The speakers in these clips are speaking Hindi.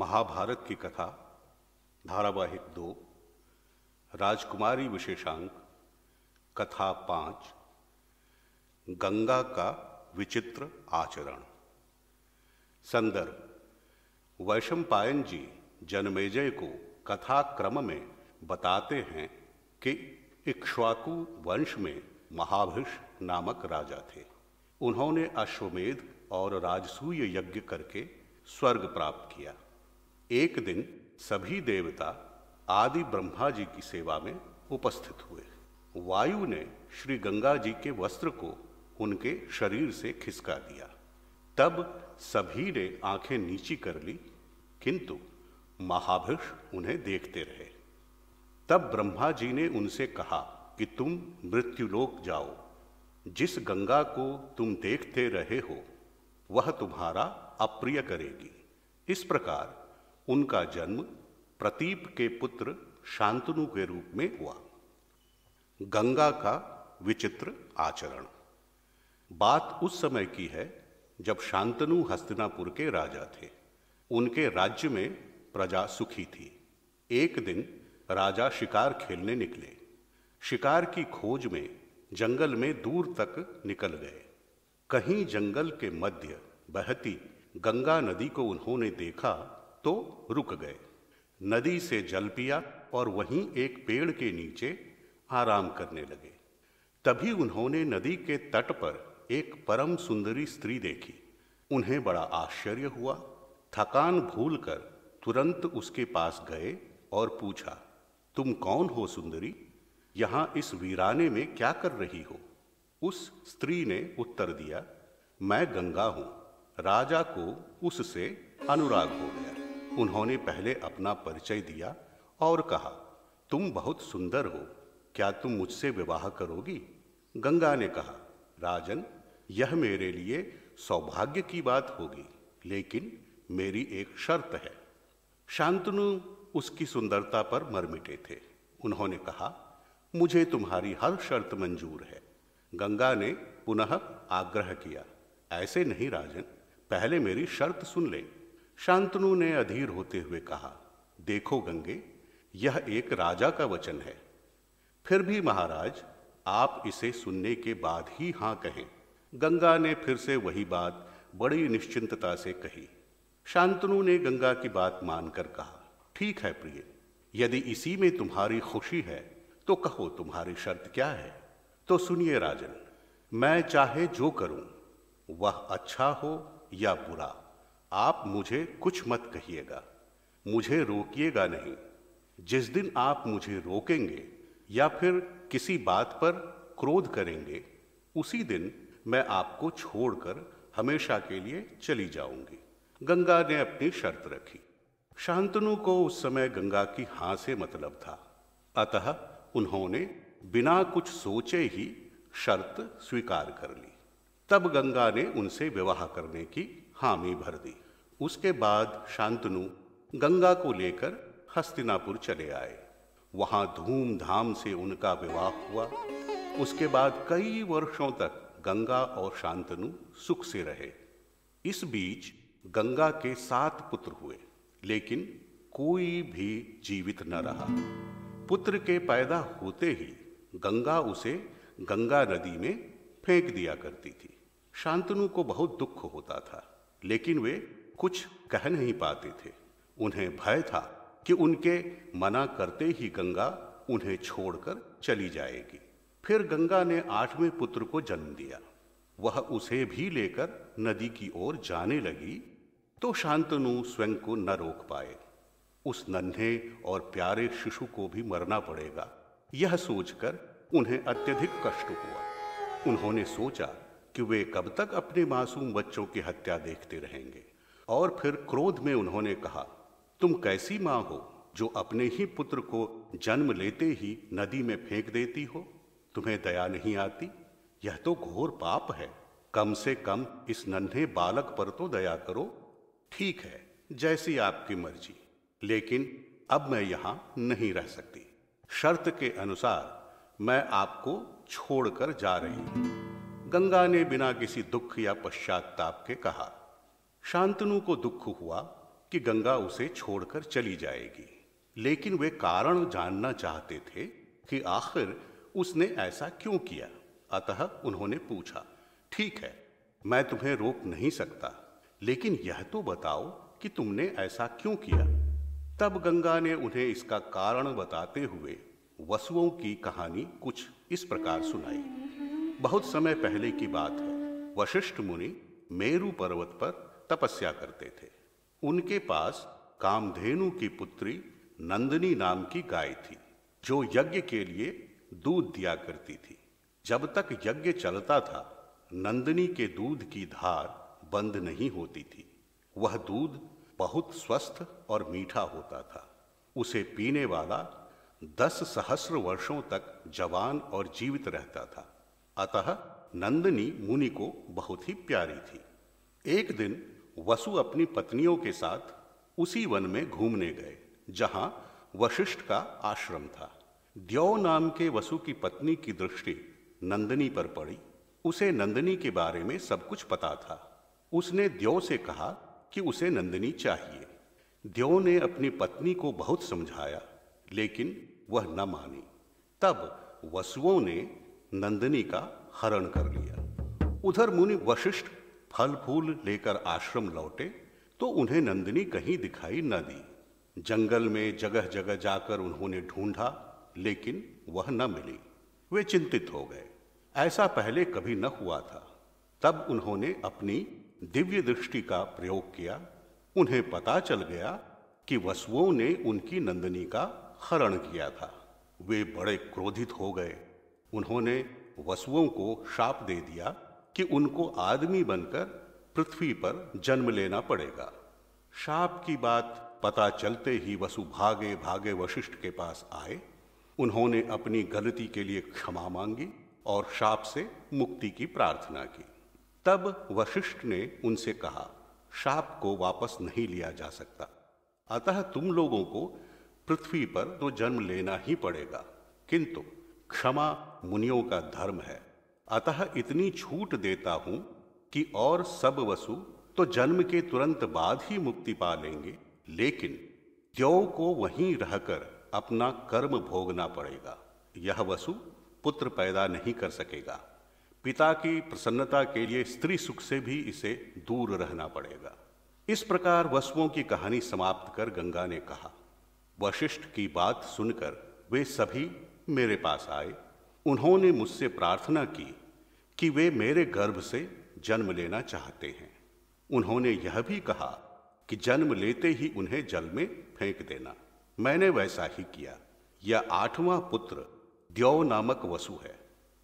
महाभारत की कथा धारावाहिक दो राजकुमारी विशेषांक कथा पांच गंगा का विचित्र आचरण संदर्भ पायन जी जनमेजय को कथा क्रम में बताते हैं कि इक्ष्वाकु वंश में महाभिष नामक राजा थे उन्होंने अश्वमेध और राजसूय यज्ञ करके स्वर्ग प्राप्त किया एक दिन सभी देवता आदि ब्रह्मा जी की सेवा में उपस्थित हुए वायु ने श्री गंगा जी के वस्त्र को उनके शरीर से खिसका दिया तब सभी ने आंखें नीची कर ली किंतु महाभिष उन्हें देखते रहे तब ब्रह्मा जी ने उनसे कहा कि तुम मृत्युलोक जाओ जिस गंगा को तुम देखते रहे हो वह तुम्हारा अप्रिय करेगी इस प्रकार उनका जन्म प्रतीप के पुत्र शांतनु के रूप में हुआ गंगा का विचित्र आचरण बात उस समय की है जब शांतनु हस्तिनापुर के राजा थे उनके राज्य में प्रजा सुखी थी एक दिन राजा शिकार खेलने निकले शिकार की खोज में जंगल में दूर तक निकल गए कहीं जंगल के मध्य बहती गंगा नदी को उन्होंने देखा तो रुक गए नदी से जल पिया और वहीं एक पेड़ के नीचे आराम करने लगे तभी उन्होंने नदी के तट पर एक परम सुंदरी स्त्री देखी उन्हें बड़ा आश्चर्य हुआ थकान भूलकर तुरंत उसके पास गए और पूछा तुम कौन हो सुंदरी यहाँ इस वीराने में क्या कर रही हो उस स्त्री ने उत्तर दिया मैं गंगा हूँ राजा को उससे अनुराग हो गया उन्होंने पहले अपना परिचय दिया और कहा तुम बहुत सुंदर हो क्या तुम मुझसे विवाह करोगी गंगा ने कहा राजन यह मेरे लिए सौभाग्य की बात होगी लेकिन मेरी एक शर्त है शांतनु उसकी सुंदरता पर मरमिटे थे उन्होंने कहा मुझे तुम्हारी हर शर्त मंजूर है गंगा ने पुनः आग्रह किया ऐसे नहीं राजन पहले मेरी शर्त सुन ले शांतनु ने अधीर होते हुए कहा देखो गंगे यह एक राजा का वचन है फिर भी महाराज आप इसे सुनने के बाद ही हां कहें गंगा ने फिर से वही बात बड़ी निश्चिंतता से कही शांतनु ने गंगा की बात मानकर कहा ठीक है प्रिय यदि इसी में तुम्हारी खुशी है तो कहो तुम्हारी शर्त क्या है तो सुनिए राजन मैं चाहे जो करूं वह अच्छा हो या बुरा आप मुझे कुछ मत कहिएगा मुझे रोकिएगा नहीं जिस दिन आप मुझे रोकेंगे या फिर किसी बात पर क्रोध करेंगे उसी दिन मैं आपको छोड़कर हमेशा के लिए चली जाऊंगी गंगा ने अपनी शर्त रखी शांतनु को उस समय गंगा की हां से मतलब था अतः उन्होंने बिना कुछ सोचे ही शर्त स्वीकार कर ली तब गंगा ने उनसे विवाह करने की हामी भर दी उसके बाद शांतनु गंगा को लेकर हस्तिनापुर चले आए वहां धूमधाम से उनका विवाह हुआ उसके बाद कई वर्षों तक गंगा और शांतनु सुख से रहे इस बीच गंगा के सात पुत्र हुए लेकिन कोई भी जीवित न रहा पुत्र के पैदा होते ही गंगा उसे गंगा नदी में फेंक दिया करती थी शांतनु को बहुत दुख होता था लेकिन वे कुछ कह नहीं पाते थे उन्हें भय था कि उनके मना करते ही गंगा उन्हें छोड़कर चली जाएगी फिर गंगा ने आठवें पुत्र को जन्म दिया वह उसे भी लेकर नदी की ओर जाने लगी तो शांतनु स्वयं को न रोक पाए उस नन्हे और प्यारे शिशु को भी मरना पड़ेगा यह सोचकर उन्हें अत्यधिक कष्ट हुआ उन्होंने सोचा कि वे कब तक अपने मासूम बच्चों की हत्या देखते रहेंगे और फिर क्रोध में उन्होंने कहा तुम कैसी माँ हो जो अपने ही पुत्र को जन्म लेते ही नदी में फेंक देती हो तुम्हें दया नहीं आती यह तो घोर पाप है कम से कम इस नन्हे बालक पर तो दया करो ठीक है जैसी आपकी मर्जी लेकिन अब मैं यहां नहीं रह सकती शर्त के अनुसार मैं आपको छोड़कर जा रही हूं गंगा ने बिना किसी दुख या पश्चाताप के कहा शांतनु को दुख हुआ कि गंगा उसे छोड़कर चली जाएगी लेकिन वे कारण जानना चाहते थे कि आखिर उसने ऐसा क्यों किया अतः उन्होंने पूछा ठीक है मैं तुम्हें रोक नहीं सकता लेकिन यह तो बताओ कि तुमने ऐसा क्यों किया तब गंगा ने उन्हें इसका कारण बताते हुए वसुओं की कहानी कुछ इस प्रकार सुनाई बहुत समय पहले की बात है वशिष्ठ मुनि मेरू पर्वत पर तपस्या करते थे उनके पास कामधेनु की पुत्री नंदिनी नाम की गाय थी जो यज्ञ के लिए दूध दिया करती थी जब तक यज्ञ चलता था नंदिनी के दूध की धार बंद नहीं होती थी वह दूध बहुत स्वस्थ और मीठा होता था उसे पीने वाला दस सहस्र वर्षों तक जवान और जीवित रहता था अतः नंदिनी मुनि को बहुत ही प्यारी थी एक दिन वसु अपनी पत्नियों के साथ उसी वन में घूमने गए जहां वशिष्ठ का आश्रम था द्यौ नाम के वसु की पत्नी की दृष्टि नंदिनी पर पड़ी उसे नंदिनी के बारे में सब कुछ पता था उसने द्यो से कहा कि उसे नंदिनी चाहिए द्यो ने अपनी पत्नी को बहुत समझाया लेकिन वह न मानी तब वसुओं ने नंदिनी का हरण कर लिया उधर मुनि वशिष्ठ फल फूल लेकर आश्रम लौटे तो उन्हें नंदिनी कहीं दिखाई न दी जंगल में जगह जगह जाकर उन्होंने ढूंढा लेकिन वह न मिली वे चिंतित हो गए ऐसा पहले कभी न हुआ था तब उन्होंने अपनी दिव्य दृष्टि का प्रयोग किया उन्हें पता चल गया कि वसुओं ने उनकी नंदिनी का हरण किया था वे बड़े क्रोधित हो गए उन्होंने वसुओं को शाप दे दिया कि उनको आदमी बनकर पृथ्वी पर जन्म लेना पड़ेगा शाप की बात पता चलते ही वसु भागे भागे वशिष्ठ के पास आए उन्होंने अपनी गलती के लिए क्षमा मांगी और शाप से मुक्ति की प्रार्थना की तब वशिष्ठ ने उनसे कहा शाप को वापस नहीं लिया जा सकता अतः तुम लोगों को पृथ्वी पर तो जन्म लेना ही पड़ेगा किंतु क्षमा मुनियों का धर्म है अतः इतनी छूट देता हूं कि और सब वसु तो जन्म के तुरंत बाद ही मुक्ति पा लेंगे लेकिन द्यौ को वहीं रहकर अपना कर्म भोगना पड़ेगा यह वसु पुत्र पैदा नहीं कर सकेगा पिता की प्रसन्नता के लिए स्त्री सुख से भी इसे दूर रहना पड़ेगा इस प्रकार वसुओं की कहानी समाप्त कर गंगा ने कहा वशिष्ठ की बात सुनकर वे सभी मेरे पास आए उन्होंने मुझसे प्रार्थना की कि वे मेरे गर्भ से जन्म लेना चाहते हैं उन्होंने यह भी कहा कि जन्म लेते ही उन्हें जल में फेंक देना मैंने वैसा ही किया यह आठवां पुत्र द्यौ नामक वसु है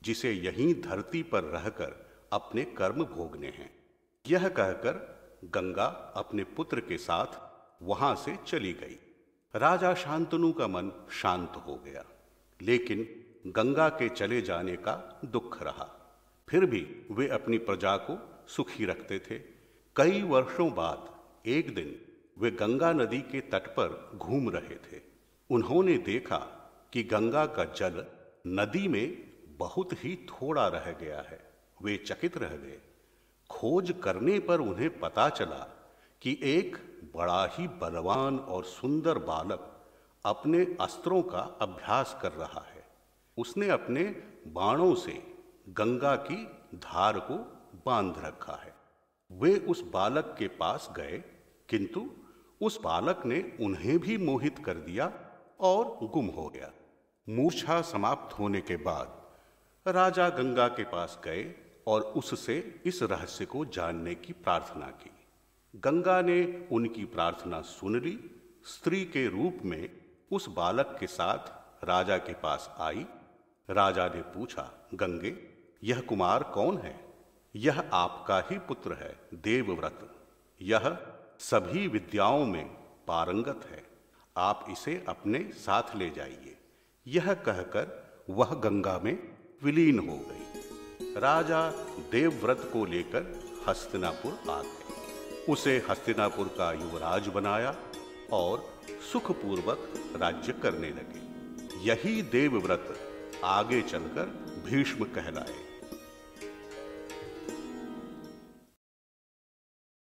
जिसे यहीं धरती पर रहकर अपने कर्म भोगने हैं यह कहकर गंगा अपने पुत्र के साथ वहां से चली गई राजा शांतनु का मन शांत हो गया लेकिन गंगा के चले जाने का दुख रहा फिर भी वे अपनी प्रजा को सुखी रखते थे कई वर्षों बाद एक दिन वे गंगा नदी के तट पर घूम रहे थे उन्होंने देखा कि गंगा का जल नदी में बहुत ही थोड़ा रह गया है वे चकित रह गए खोज करने पर उन्हें पता चला कि एक बड़ा ही बलवान और सुंदर बालक अपने अस्त्रों का अभ्यास कर रहा है उसने अपने बाणों से गंगा की धार को बांध रखा है वे उस बालक के पास गए किंतु उस बालक ने उन्हें भी मोहित कर दिया और गुम हो गया मूर्छा समाप्त होने के बाद राजा गंगा के पास गए और उससे इस रहस्य को जानने की प्रार्थना की गंगा ने उनकी प्रार्थना सुन ली स्त्री के रूप में उस बालक के साथ राजा के पास आई राजा ने पूछा गंगे यह कुमार कौन है यह आपका ही पुत्र है देवव्रत यह सभी विद्याओं में पारंगत है आप इसे अपने साथ ले जाइए यह कहकर वह गंगा में विलीन हो गई राजा देवव्रत को लेकर हस्तिनापुर आ गए उसे हस्तिनापुर का युवराज बनाया और सुखपूर्वक राज्य करने लगे यही देवव्रत आगे चलकर भीष्म कहलाए